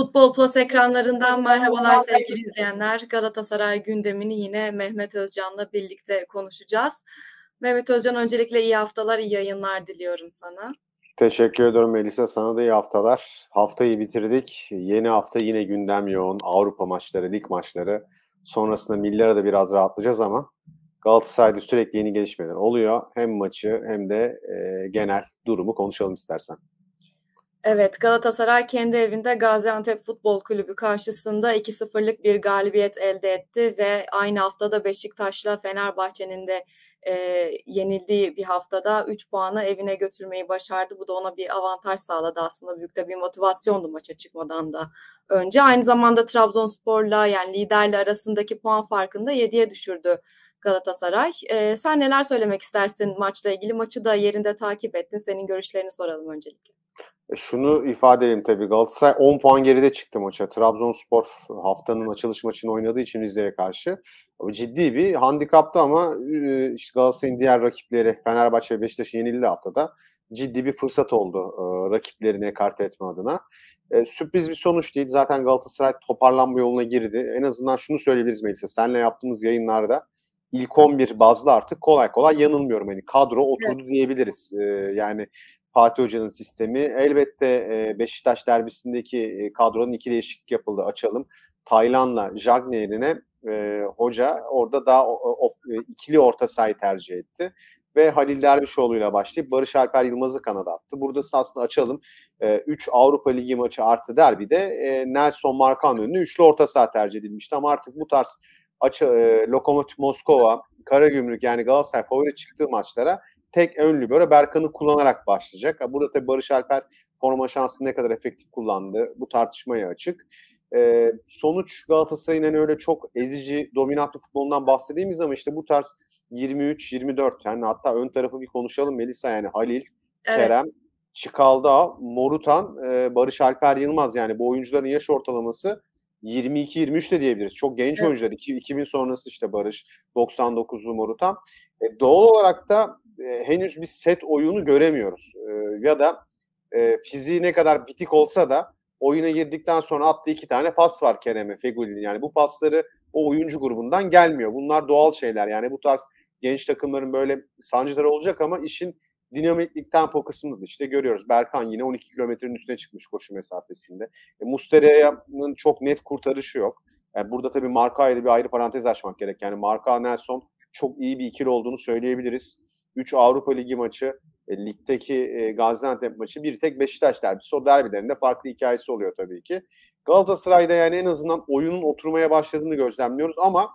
Futbol Plus ekranlarından merhabalar sevgili izleyenler. Galatasaray gündemini yine Mehmet Özcan'la birlikte konuşacağız. Mehmet Özcan öncelikle iyi haftalar, iyi yayınlar diliyorum sana. Teşekkür ediyorum Melisa. Sana da iyi haftalar. Haftayı bitirdik. Yeni hafta yine gündem yoğun. Avrupa maçları, lig maçları. Sonrasında milli da biraz rahatlayacağız ama Galatasaray'da sürekli yeni gelişmeler oluyor. Hem maçı hem de e, genel durumu konuşalım istersen. Evet Galatasaray kendi evinde Gaziantep Futbol Kulübü karşısında 2-0'lık bir galibiyet elde etti ve aynı haftada Beşiktaş'la Fenerbahçe'nin de e, yenildiği bir haftada 3 puanı evine götürmeyi başardı. Bu da ona bir avantaj sağladı aslında büyük de bir motivasyondu maça çıkmadan da önce. Aynı zamanda Trabzonspor'la yani liderle arasındaki puan farkını da 7'ye düşürdü Galatasaray. E, sen neler söylemek istersin maçla ilgili? Maçı da yerinde takip ettin. Senin görüşlerini soralım öncelikle. E, şunu ifade edeyim tabii Galatasaray 10 puan geride çıktı maça. Trabzonspor haftanın açılış maçını oynadığı için Rize'ye karşı. ciddi bir handikaptı ama e, işte Galatasaray'ın diğer rakipleri Fenerbahçe ve Beşiktaş'ın yenildi haftada ciddi bir fırsat oldu e, rakiplerine kart etme adına. sürpriz bir sonuç değil. Zaten Galatasaray toparlanma yoluna girdi. En azından şunu söyleyebiliriz Melisa. Senle yaptığımız yayınlarda ilk 11 bazlı artık kolay kolay yanılmıyorum. Hani kadro oturdu evet. diyebiliriz. E, yani Fatih Hoca'nın sistemi. Elbette e, Beşiktaş derbisindeki e, kadronun iki değişiklik yapıldı. Açalım. Taylan'la Jagne yerine e, hoca orada daha of, e, ikili orta sahayı tercih etti. Ve Halil Dervişoğlu ile başlayıp Barış Alper Yılmaz'ı kanada attı. Burada aslında açalım. 3 e, Avrupa Ligi maçı artı derbide e, Nelson Markan önüne üçlü orta saha tercih edilmişti. Ama artık bu tarz açı, e, Lokomotiv Moskova, Karagümrük yani Galatasaray favori çıktığı maçlara tek ön libero Berkan'ı kullanarak başlayacak. Burada tabii Barış Alper forma şansını ne kadar efektif kullandı bu tartışmaya açık. E, sonuç Galatasaray'ın hani öyle çok ezici, dominant bir futbolundan bahsettiğimiz ama işte bu tarz 23-24 yani hatta ön tarafı bir konuşalım Melisa yani Halil, evet. Kerem, Çıkalda, Morutan, e, Barış Alper Yılmaz yani bu oyuncuların yaş ortalaması 22-23 de diyebiliriz. Çok genç evet. oyuncular. 2000 sonrası işte Barış, 99'lu Morutan. E, doğal olarak da e, henüz bir set oyunu göremiyoruz. E, ya da e, fiziği ne kadar bitik olsa da oyuna girdikten sonra attığı iki tane pas var Kerem'e Fegüli'nin. Yani bu pasları o oyuncu grubundan gelmiyor. Bunlar doğal şeyler. Yani bu tarz genç takımların böyle sancıları olacak ama işin dinamiklik tempo kısmında işte görüyoruz. Berkan yine 12 kilometrenin üstüne çıkmış koşu mesafesinde. E, Mustera'nın çok net kurtarışı yok. Yani e, burada tabii Marka'ya da bir ayrı parantez açmak gerek. Yani Marka Nelson çok iyi bir ikili olduğunu söyleyebiliriz. 3 Avrupa Ligi maçı, e, ligdeki e, Gaziantep maçı, bir tek Beşiktaş derbisi. O derbilerinde farklı hikayesi oluyor tabii ki. Galatasaray'da yani en azından oyunun oturmaya başladığını gözlemliyoruz ama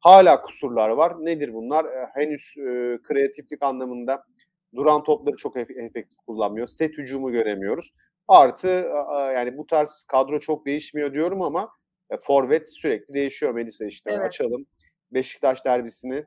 hala kusurlar var. Nedir bunlar? E, henüz e, kreatiflik anlamında duran topları çok efektif kullanmıyor. Set hücumu göremiyoruz. Artı e, yani bu tarz kadro çok değişmiyor diyorum ama e, forvet sürekli değişiyor Melisa işte. Evet. Açalım Beşiktaş derbisini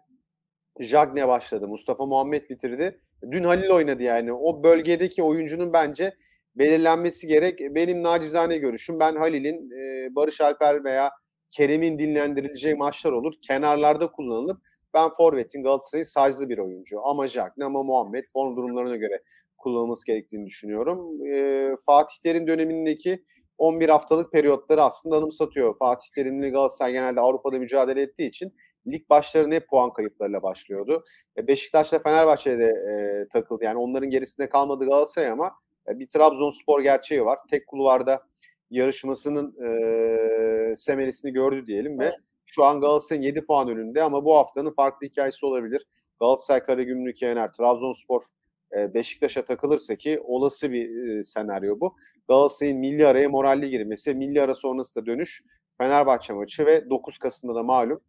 Jagne başladı. Mustafa Muhammed bitirdi. Dün Halil oynadı yani. O bölgedeki oyuncunun bence belirlenmesi gerek. Benim nacizane görüşüm ben Halil'in e, Barış Alper veya Kerem'in dinlendirileceği maçlar olur. Kenarlarda kullanılıp ben Forvet'in Galatasaray'ın size'lı bir oyuncu. Ama Jagne ama Muhammed form durumlarına göre kullanılması gerektiğini düşünüyorum. E, Fatih Terim dönemindeki 11 haftalık periyotları aslında anımsatıyor. Fatih Terimli Galatasaray genelde Avrupa'da mücadele ettiği için lig başlarında hep puan kayıplarıyla başlıyordu. E, Beşiktaş'la Fenerbahçe'de e, takıldı. Yani onların gerisinde kalmadı Galatasaray ama e, bir Trabzonspor gerçeği var. Tek kulvarda yarışmasının e, semeresini gördü diyelim ve şu an Galatasaray'ın 7 puan önünde ama bu haftanın farklı hikayesi olabilir. Galatasaray Karagümrük'e yener, Trabzonspor e, Beşiktaş'a takılırsa ki olası bir e, senaryo bu. Galatasaray'ın milli araya moralli girmesi, milli ara sonrası da dönüş, Fenerbahçe maçı ve 9 Kasım'da da malum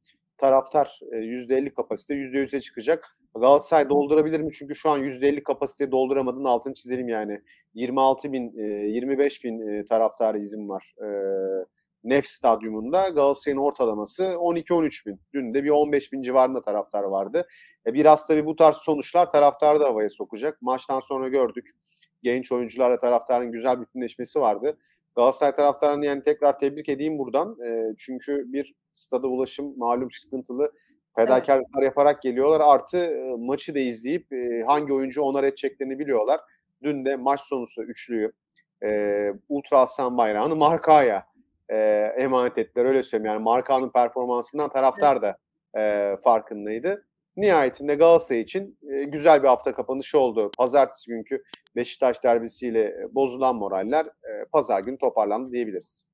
taraftar %50 e, kapasite %100'e çıkacak. Galatasaray doldurabilir mi? Çünkü şu an %50 kapasiteyi dolduramadığın altını çizelim yani. 26 bin, 25 e, bin e, taraftar izin var. Nef stadyumunda Galatasaray'ın ortalaması 12-13 bin. Dün de bir 15 bin civarında taraftar vardı. Biraz tabii bu tarz sonuçlar taraftarı da havaya sokacak. Maçtan sonra gördük. Genç oyuncularla taraftarın güzel bütünleşmesi vardı. Galatasaray taraftarını yani tekrar tebrik edeyim buradan. E, çünkü bir stada ulaşım malum sıkıntılı fedakarlıklar evet. yaparak geliyorlar. Artı e, maçı da izleyip e, hangi oyuncu onar edeceklerini biliyorlar. Dün de maç sonusu üçlüyü e, Ultra Aslan Bayrağı'nı Marka'ya e, emanet ettiler öyle söyleyeyim. Yani Marka'nın performansından taraftar da e, farkındaydı. Nihayetinde Galatasaray için e, güzel bir hafta kapanışı oldu. Pazartesi günkü Beşiktaş derbisiyle e, bozulan moraller e, pazar günü toparlandı diyebiliriz.